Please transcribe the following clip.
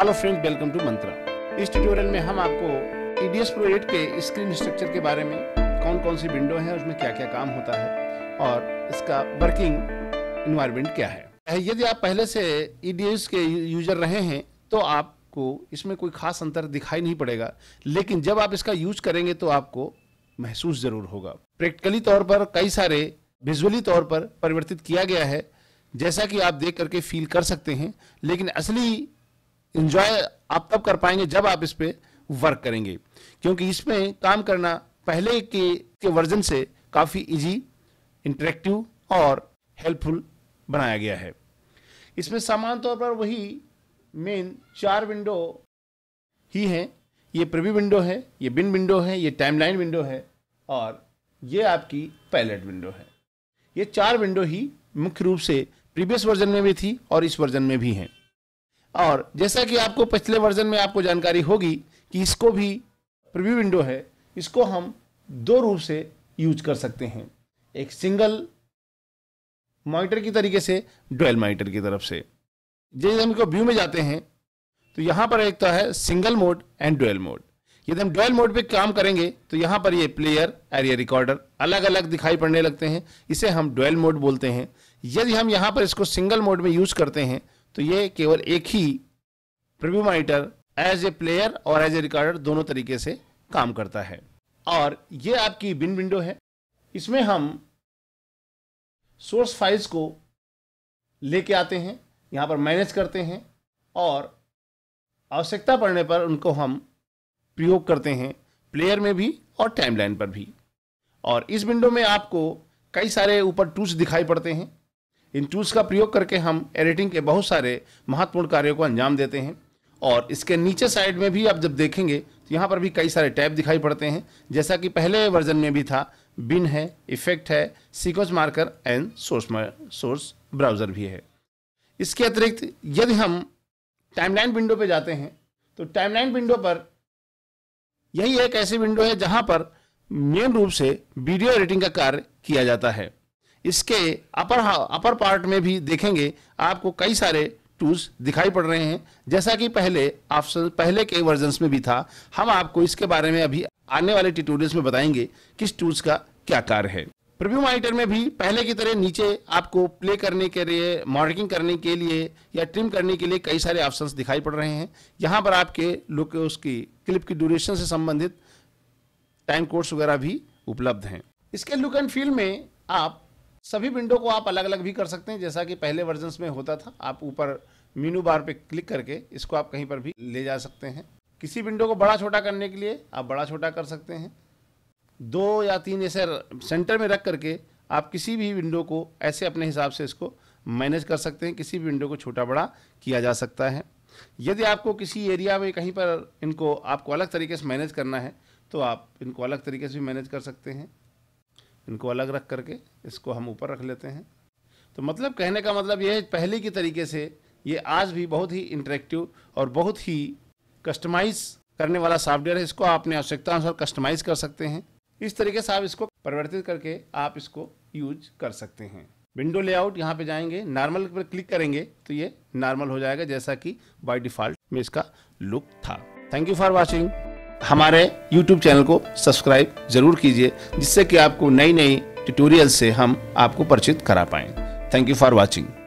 hello friend welcome to Mantra इस tutorial में हम आपको ईडीएस प्रो 8 के स्क्रीन स्ट्रक्चर के बारे में कौन कौन सी विंडो है उसमें क्या क्या काम होता है और इसका वर्किंग इन्वायरमेंट क्या है यदि आप पहले से ईडीएस के यूजर रहे हैं तो आपको इसमें कोई खास अंतर दिखाई नहीं पड़ेगा लेकिन जब आप इसका यूज करेंगे तो आपको महसूस जरूर होगा प्रैक्टिकली तौर पर कई सारे विजुअली तौर पर परिवर्तित किया गया है जैसा कि आप देख करके फील कर सकते हैं लेकिन असली इंजॉय आप तब कर पाएंगे जब आप इस पर वर्क करेंगे क्योंकि इसमें काम करना पहले के के वर्जन से काफ़ी इजी इंटरेक्टिव और हेल्पफुल बनाया गया है इसमें सामान तौर पर वही मेन चार विंडो ही हैं ये प्रिव्यू विंडो है ये बिन विंडो है ये टाइमलाइन विंडो है और ये आपकी पैलेट विंडो है ये चार विंडो ही मुख्य रूप से प्रीवियस वर्जन में भी थी और इस वर्जन में भी हैं और जैसा कि आपको पिछले वर्जन में आपको जानकारी होगी कि इसको भी प्रीव्यू विंडो है इसको हम दो रूप से यूज कर सकते हैं एक सिंगल मॉनिटर की तरीके से डुअल मॉनिटर की तरफ से जैसे हम व्यू में जाते हैं तो यहां पर एक तो है single mode and dual mode यदि हम डुअल मोड पे काम करेंगे तो यहां पर ये प्लेयर एरिया ये रिकॉर्डर अलग अलग दिखाई पड़ने लगते हैं इसे हम डुअल मोड बोलते हैं यदि हम यहां पर इसको सिंगल मोड में यूज करते हैं तो ये केवल एक ही preview monitor as a player और एज ए रिकॉर्डर दोनों तरीके से काम करता है और ये आपकी बिन विंडो है इसमें हम सोर्स फाइल्स को लेके आते हैं यहाँ पर मैनेज करते हैं और आवश्यकता पड़ने पर उनको हम प्रयोग करते हैं प्लेयर में भी और टाइमलाइन पर भी और इस विंडो में आपको कई सारे ऊपर टूल्स दिखाई पड़ते हैं इन टूल्स का प्रयोग करके हम एडिटिंग के बहुत सारे महत्वपूर्ण कार्यों को अंजाम देते हैं और इसके नीचे साइड में भी आप जब देखेंगे तो यहाँ पर भी कई सारे टैब दिखाई पड़ते हैं जैसा कि पहले वर्जन में भी था बिन है इफेक्ट है sequence marker and source source browser भी है इसके अतिरिक्त यदि हम टाइमलाइन विंडो पर जाते हैं तो टाइमलाइन विंडो पर यही एक ऐसी विंडो है जहाँ पर मेन रूप से वीडियो एडिटिंग का कार्य किया जाता है इसके अपर अपर पार्ट में भी देखेंगे आपको कई सारे टूल्स दिखाई पड़ रहे हैं जैसा कि पहले आप पहले के वर्जन्स में भी था हम आपको इसके बारे में अभी आने वाले ट्यूटोरियल्स में बताएंगे किस टूल्स का क्या कार्य है प्रीव्यू मॉनिटर में भी पहले की तरह नीचे आपको प्ले करने के लिए मॉडलिंग करने के लिए या ट्रिम करने के लिए कई सारे ऑप्शंस दिखाई पड़ रहे हैं यहाँ पर आपके लुक उसकी क्लिप की ड्यूरेशन से संबंधित टाइम कोर्स वगैरह भी उपलब्ध हैं इसके लुक एंड फील में आप सभी विंडो को आप अलग अलग भी कर सकते हैं जैसा कि पहले वर्जन में होता था आप ऊपर मीनू बार पे क्लिक करके इसको आप कहीं पर भी ले जा सकते हैं किसी विंडो को बड़ा छोटा करने के लिए आप बड़ा छोटा कर सकते हैं दो या तीन ऐसे सेंटर में रख करके आप किसी भी विंडो को ऐसे अपने हिसाब से इसको मैनेज कर सकते हैं किसी भी विंडो को छोटा बड़ा किया जा सकता है यदि आपको किसी एरिया में कहीं पर इनको आपको अलग तरीके से मैनेज करना है तो आप इनको अलग तरीके से भी मैनेज कर सकते हैं इनको अलग रख करके इसको हम ऊपर रख लेते हैं तो मतलब कहने का मतलब यह है पहले की तरीके से ये आज भी बहुत ही इंटरेक्टिव और बहुत ही कस्टमाइज करने वाला सॉफ्टवेयर है इसको आपने आवश्यकता अनुसार कस्टमाइज कर सकते हैं इस तरीके से आप इसको परिवर्तित करके आप इसको यूज कर सकते हैं विंडो लेआउट यहाँ पे जाएंगे नॉर्मल पर क्लिक करेंगे तो ये नॉर्मल हो जाएगा जैसा कि बाय डिफॉल्ट में इसका लुक था थैंक यू फॉर वॉचिंग हमारे YouTube चैनल को सब्सक्राइब जरूर कीजिए जिससे कि आपको नई नई ट्यूटोरियल से हम आपको परिचित करा पाएँ थैंक यू फॉर वॉचिंग